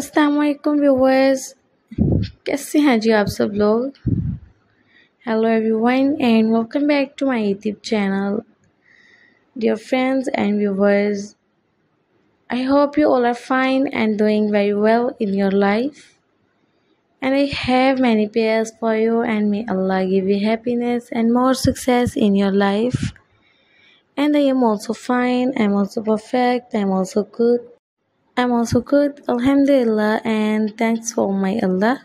Assalamualaikum viewers कैसे हैं जी आप सब लोग Hello everyone and welcome back to my YouTube channel Dear friends and viewers I hope you all are fine and doing very well in your life and I have many prayers for you and may Allah give you happiness and more success in your life and I am also fine I am also perfect I am also good I'm also good, Alhamdulillah, and thanks for my Allah.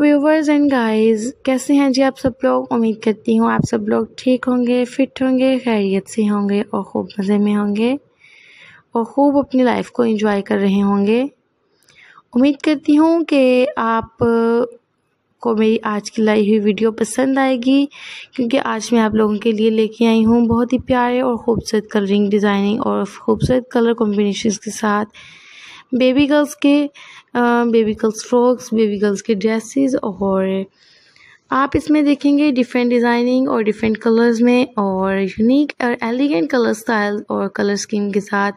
Viewers and guys कैसे हैं जी आप सब लोग उम्मीद करती हूँ आप सब लोग ठीक होंगे फिट होंगे खैरियत से होंगे और खूब मज़े में होंगे और ख़ूब अपनी लाइफ को इंजॉय कर रहे होंगे उम्मीद करती हूँ कि आप आपको मेरी आज की लाई हुई वीडियो पसंद आएगी क्योंकि आज मैं आप लोगों के लिए लेके आई हूँ बहुत ही प्यारे और ख़ूबसूरत कलरिंग डिज़ाइनिंग और ख़ूबसूरत कलर कॉम्बिनेशन के साथ बेबी गर्ल्स के baby girls frocks baby girls के ड्रेसेस और आप इसमें देखेंगे डिफरेंट डिज़ाइनिंग और डिफरेंट कलर्स में और यूनिक और एलिगेंट कलर स्टाइल और कलर स्कीम के साथ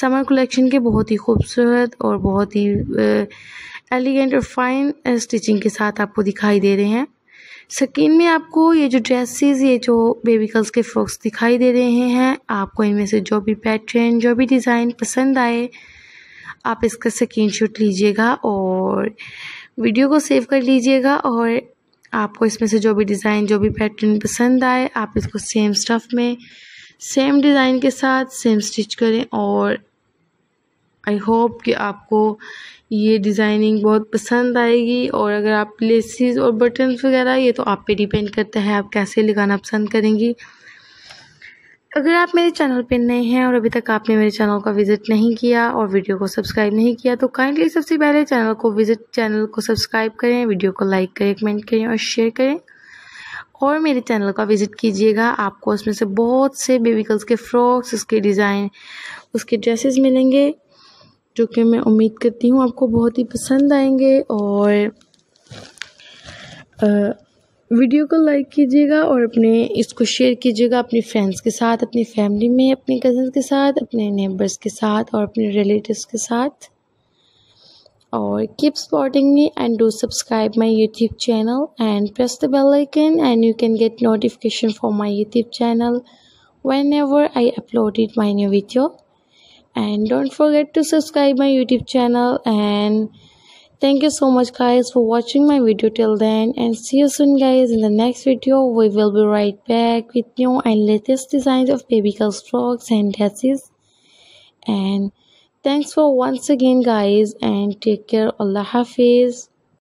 समर कलेक्शन के बहुत ही खूबसूरत और बहुत ही एलिगेंट और फाइन स्टिचिंग के साथ आपको दिखाई दे रहे हैं स्क्रीन में आपको ये जो ड्रेसेस ये जो बेबी कल्स के फ्रॉक्स दिखाई दे रहे हैं आपको इनमें से जो भी पैटर्न जो भी डिज़ाइन पसंद आए आप इसका स्क्रीन शॉट लीजिएगा और वीडियो को सेव कर लीजिएगा और आपको इसमें से जो भी डिज़ाइन जो भी पैटर्न पसंद आए आप इसको सेम स्टफ़ में सेम डिज़ाइन के साथ सेम स्टिच करें और आई होप कि आपको ये डिज़ाइनिंग बहुत पसंद आएगी और अगर आप लेसिस और बटन्स वगैरह ये तो आप पे डिपेंड करता है आप कैसे लगाना पसंद करेंगी अगर आप मेरे चैनल पे नए हैं और अभी तक आपने मेरे चैनल का विज़िट नहीं किया और वीडियो को सब्सक्राइब नहीं किया तो काइंडली सबसे पहले चैनल को विज़िट चैनल को सब्सक्राइब करें वीडियो को लाइक करें कमेंट करें और शेयर करें और मेरे चैनल का विज़िट कीजिएगा आपको उसमें से बहुत से बेबी गर्ल्स के फ्रॉक्स उसके डिज़ाइन उसके ड्रेसेस मिलेंगे जो कि मैं उम्मीद करती हूँ आपको बहुत ही पसंद आएंगे और आ, वीडियो को लाइक कीजिएगा और अपने इसको शेयर कीजिएगा अपने फ्रेंड्स के साथ अपनी फैमिली में अपने कज़न के साथ अपने नेबर्स के साथ और अपने रिलेटिव्स के साथ और keep supporting me and do subscribe my YouTube channel and press the bell icon and you can get notification for my YouTube channel when I uploaded my new video and don't forget to subscribe my youtube channel and thank you so much guys for watching my video till then and see you soon guys in the next video we will be right back with new and latest designs of baby girls frogs and dresses and thanks for once again guys and take care allah hafiz